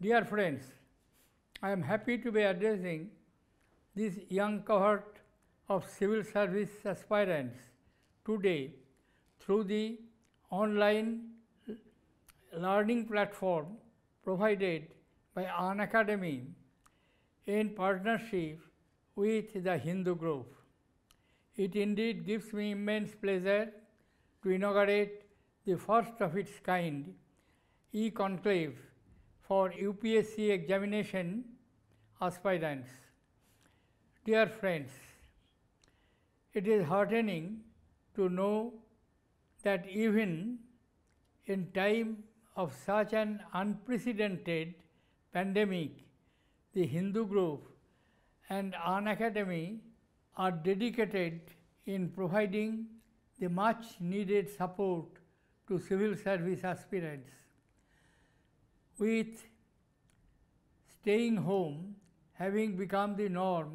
Dear friends, I am happy to be addressing this young cohort of civil service aspirants today through the online learning platform provided by An Academy in partnership with the Hindu group. It indeed gives me immense pleasure to inaugurate the first of its kind e-conclave for UPSC examination aspirants. Dear friends, it is heartening to know that even in time of such an unprecedented pandemic, the Hindu group and An Academy are dedicated in providing the much needed support to civil service aspirants with staying home having become the norm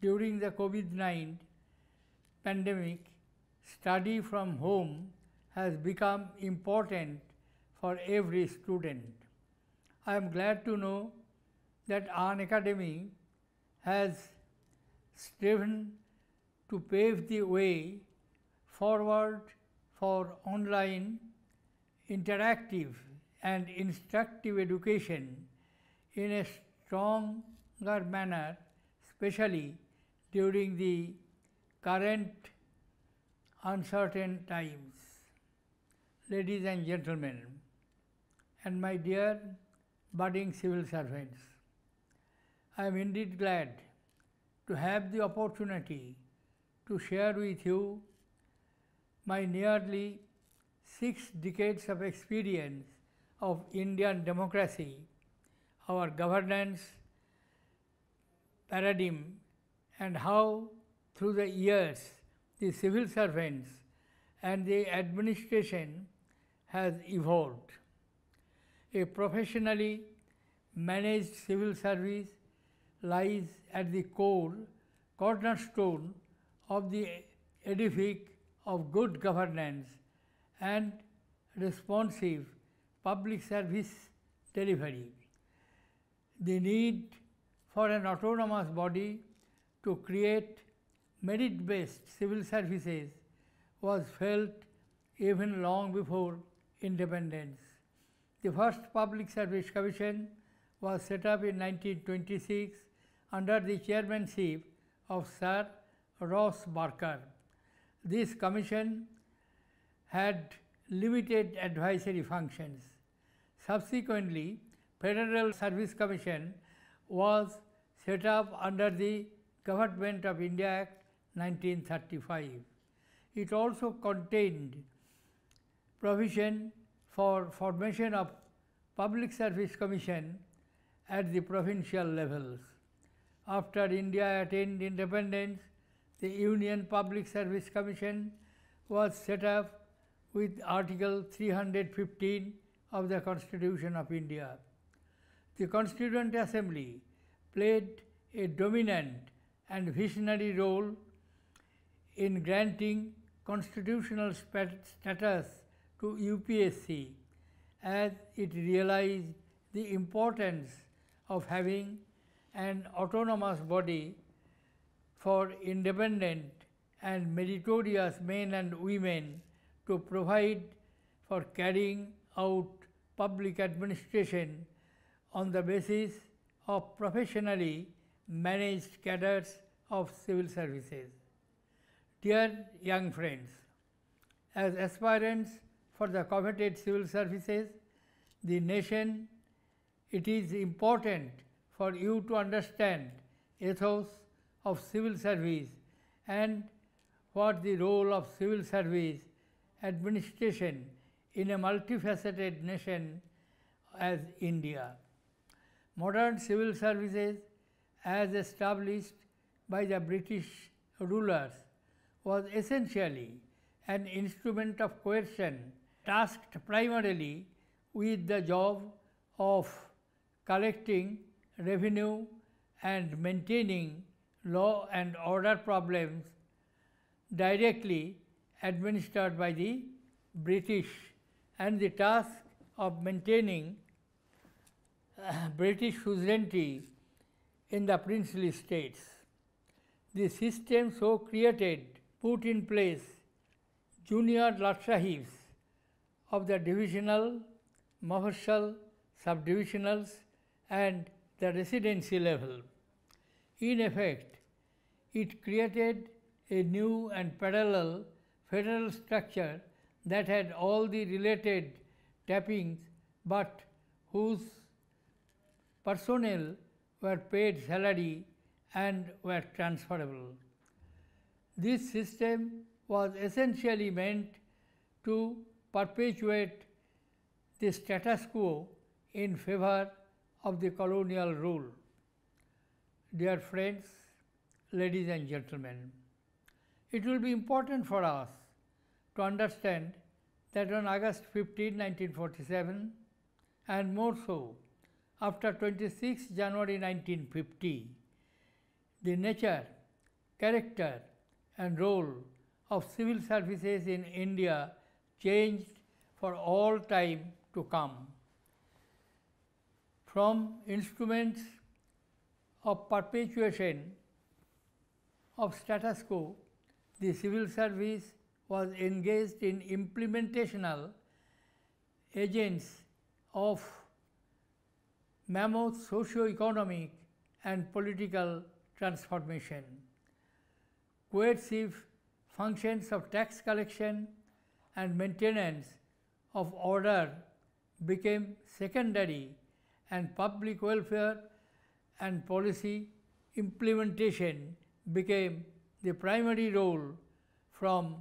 during the COVID-19 pandemic, study from home has become important for every student. I am glad to know that An Academy has striven to pave the way forward for online interactive and instructive education in a stronger manner, especially during the current uncertain times. Ladies and gentlemen, and my dear budding civil servants, I am indeed glad to have the opportunity to share with you my nearly six decades of experience of Indian democracy, our governance paradigm, and how through the years the civil servants and the administration has evolved. A professionally managed civil service lies at the core, cornerstone of the edifice of good governance and responsive public service delivery. The need for an autonomous body to create merit-based civil services was felt even long before independence. The first Public Service Commission was set up in 1926 under the chairmanship of Sir Ross Barker. This commission had limited advisory functions. Subsequently, Federal Service Commission was set up under the Government of India Act 1935. It also contained provision for formation of Public Service Commission at the provincial levels. After India attained independence, the Union Public Service Commission was set up with Article 315 of the Constitution of India. The Constituent Assembly played a dominant and visionary role in granting constitutional status to UPSC as it realized the importance of having an autonomous body for independent and meritorious men and women to provide for carrying out public administration on the basis of professionally managed cadres of civil services. Dear young friends, as aspirants for the coveted civil services, the nation, it is important for you to understand ethos of civil service and what the role of civil service administration in a multifaceted nation as India. Modern civil services as established by the British rulers was essentially an instrument of coercion tasked primarily with the job of collecting revenue and maintaining law and order problems directly administered by the British and the task of maintaining uh, British suzerainty in the princely states. The system so created put in place junior Lord of the divisional, Maharshal, subdivisionals and the residency level. In effect, it created a new and parallel federal structure that had all the related tappings but whose personnel were paid salary and were transferable. This system was essentially meant to perpetuate the status quo in favor of the colonial rule. Dear friends, ladies and gentlemen, it will be important for us to understand that on August 15, 1947, and more so after 26 January 1950, the nature, character, and role of civil services in India changed for all time to come. From instruments of perpetuation of status quo, the civil service was engaged in implementational agents of mammoth socio-economic and political transformation, coercive functions of tax collection and maintenance of order became secondary and public welfare and policy implementation became the primary role from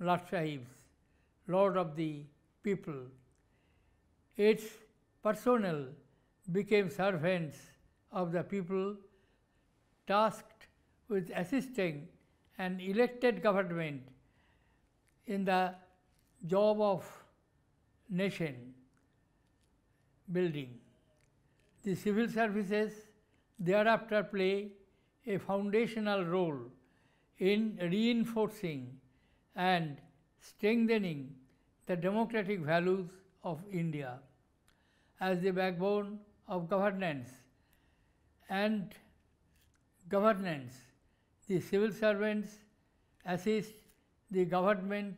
Lord Sahibs, Lord of the people. Its personnel became servants of the people tasked with assisting an elected government in the job of nation building. The civil services thereafter play a foundational role in reinforcing and strengthening the democratic values of India as the backbone of governance and governance. The civil servants assist the government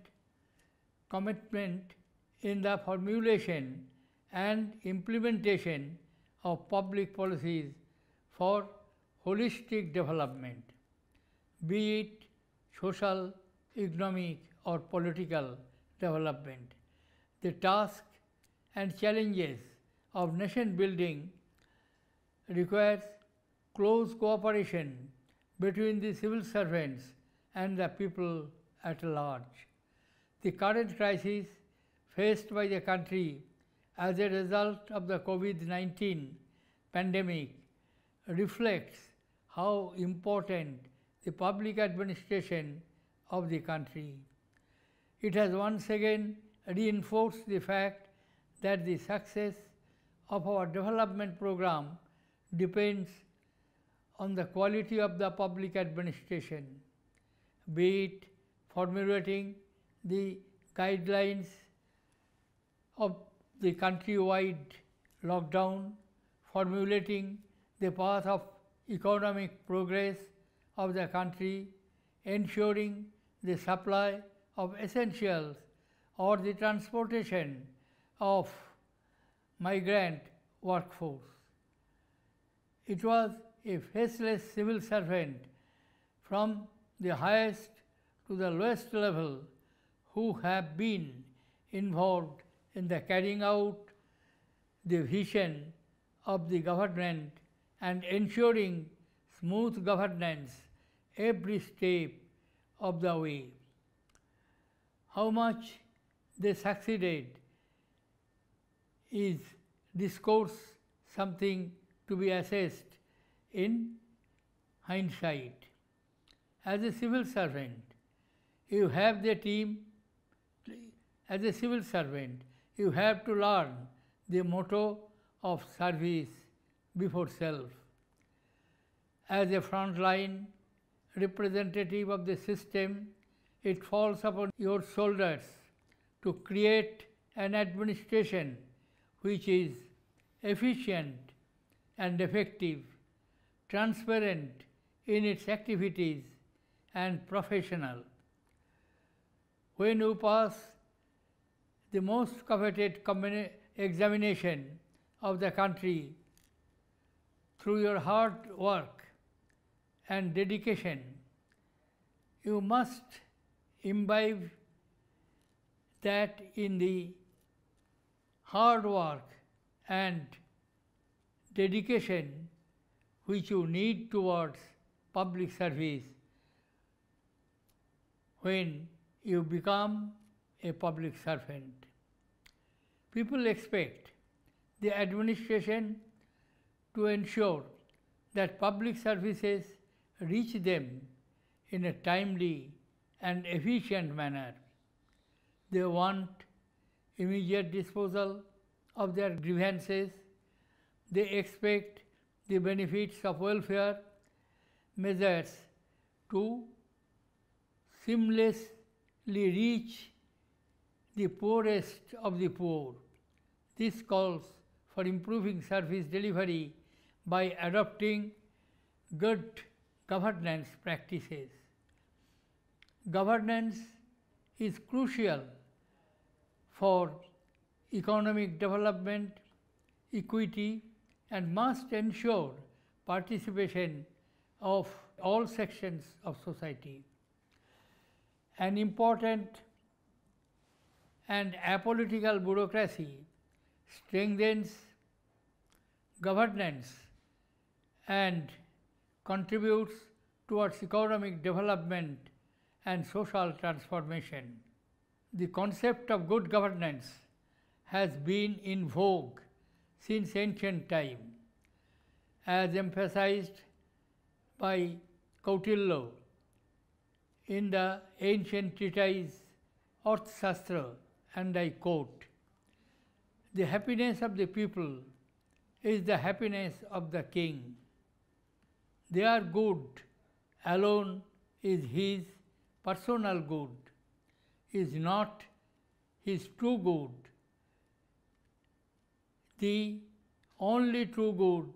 commitment in the formulation and implementation of public policies for holistic development, be it social, economic or political development. The task and challenges of nation building requires close cooperation between the civil servants and the people at large. The current crisis faced by the country as a result of the COVID-19 pandemic reflects how important the public administration of the country. It has once again reinforced the fact that the success of our development program depends on the quality of the public administration, be it formulating the guidelines of the countrywide lockdown, formulating the path of economic progress of the country, ensuring the supply of essentials or the transportation of migrant workforce. It was a faceless civil servant from the highest to the lowest level who have been involved in the carrying out the vision of the government and ensuring smooth governance every step of the way. How much they succeeded is this course something to be assessed in hindsight. As a civil servant, you have the team, as a civil servant, you have to learn the motto of service before self. As a frontline representative of the system, it falls upon your shoulders to create an administration which is efficient and effective, transparent in its activities, and professional. When you pass the most coveted examination of the country through your hard work, and dedication. You must imbibe that in the hard work and dedication which you need towards public service when you become a public servant. People expect the administration to ensure that public services reach them in a timely and efficient manner. They want immediate disposal of their grievances. They expect the benefits of welfare measures to seamlessly reach the poorest of the poor. This calls for improving service delivery by adopting good governance practices. Governance is crucial for economic development, equity and must ensure participation of all sections of society. An important and apolitical bureaucracy strengthens governance and contributes towards economic development and social transformation. The concept of good governance has been in vogue since ancient time, as emphasized by Kautilya in the ancient treatise Arthashastra, and I quote, The happiness of the people is the happiness of the king. Their good alone is his personal good, is not his true good. The only true good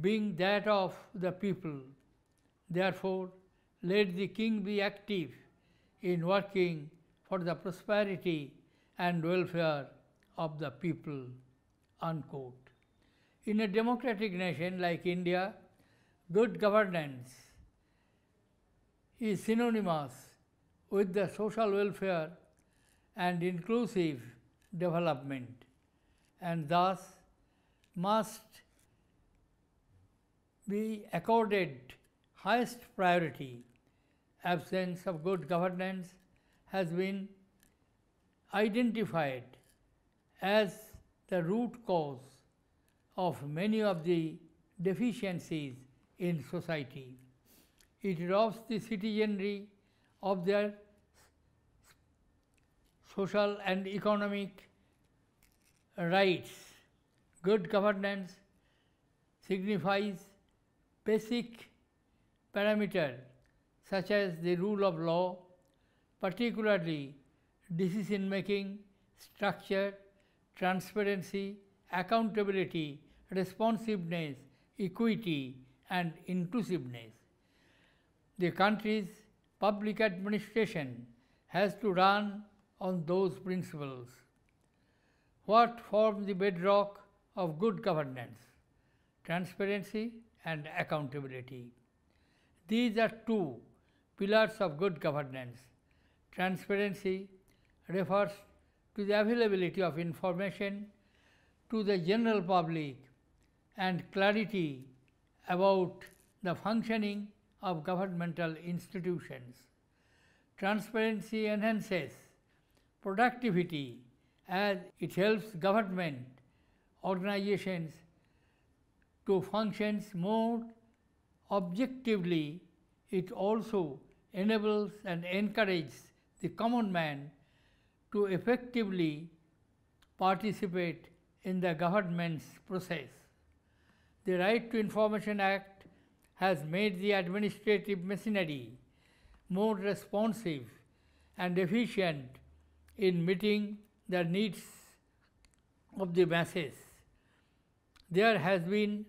being that of the people. Therefore, let the king be active in working for the prosperity and welfare of the people. Unquote. In a democratic nation like India, good governance is synonymous with the social welfare and inclusive development and thus must be accorded highest priority. Absence of good governance has been identified as the root cause of many of the deficiencies in society. It robs the citizenry of their social and economic rights. Good governance signifies basic parameters such as the rule of law, particularly decision making, structure, transparency, accountability, responsiveness, equity, and inclusiveness. The country's public administration has to run on those principles. What form the bedrock of good governance? Transparency and accountability. These are two pillars of good governance. Transparency refers to the availability of information to the general public and clarity about the functioning of governmental institutions. Transparency enhances productivity as it helps government organizations to functions more objectively. It also enables and encourages the common man to effectively participate in the government's process the Right to Information Act has made the administrative machinery more responsive and efficient in meeting the needs of the masses. There has been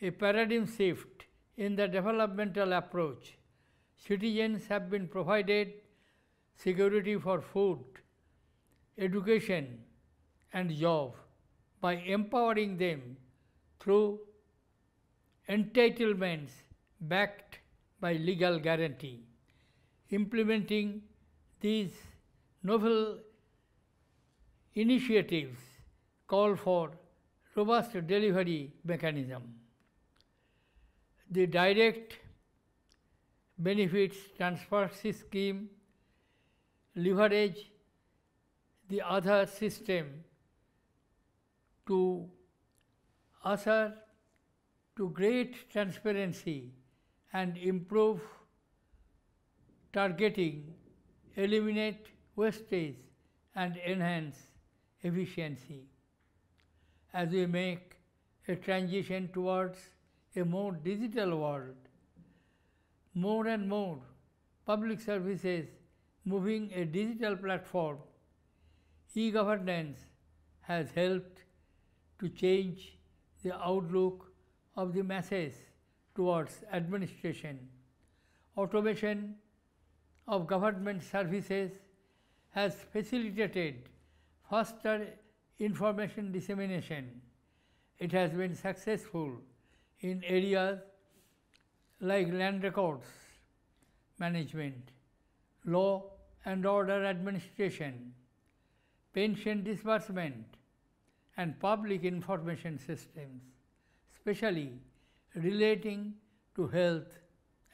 a paradigm shift in the developmental approach. Citizens have been provided security for food, education and job by empowering them through entitlements backed by legal guarantee. Implementing these novel initiatives call for robust delivery mechanism. The direct benefits transfer scheme leverage the other system to usher to great transparency and improve targeting, eliminate wastage, and enhance efficiency as we make a transition towards a more digital world. More and more public services moving a digital platform, e-governance has helped to change the outlook of the masses towards administration. Automation of government services has facilitated faster information dissemination. It has been successful in areas like land records management, law and order administration, pension disbursement, and public information systems, especially relating to health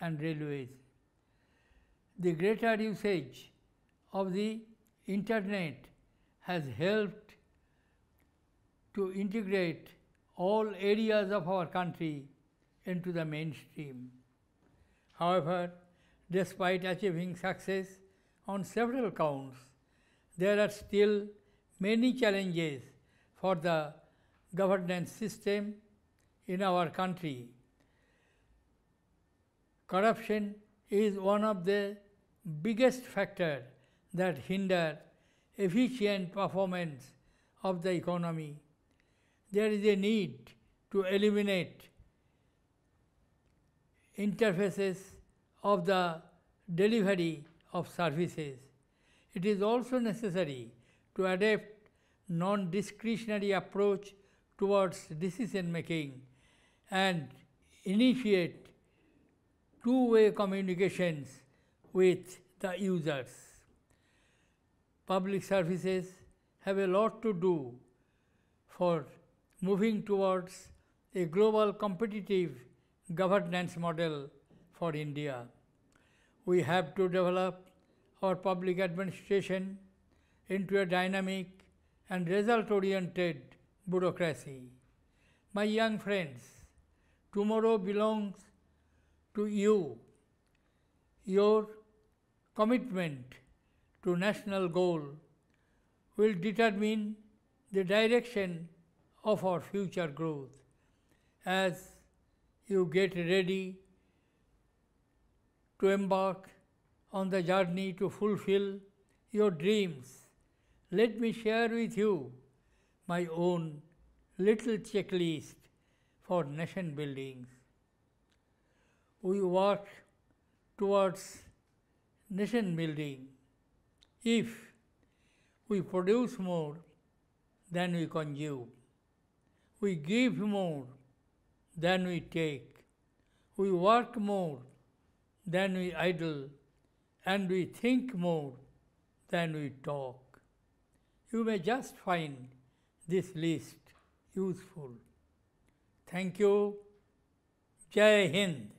and railways. The greater usage of the internet has helped to integrate all areas of our country into the mainstream. However, despite achieving success on several counts, there are still many challenges for the governance system in our country. Corruption is one of the biggest factors that hinder efficient performance of the economy. There is a need to eliminate interfaces of the delivery of services. It is also necessary to adapt non discretionary approach towards decision making and initiate two way communications with the users. Public services have a lot to do for moving towards a global competitive governance model for India. We have to develop our public administration into a dynamic and result oriented bureaucracy. My young friends, tomorrow belongs to you. Your commitment to national goal will determine the direction of our future growth as you get ready to embark on the journey to fulfill your dreams let me share with you my own little checklist for nation building. We work towards nation building if we produce more than we consume, we give more than we take, we work more than we idle, and we think more than we talk you may just find this list useful. Thank you. Jai Hind.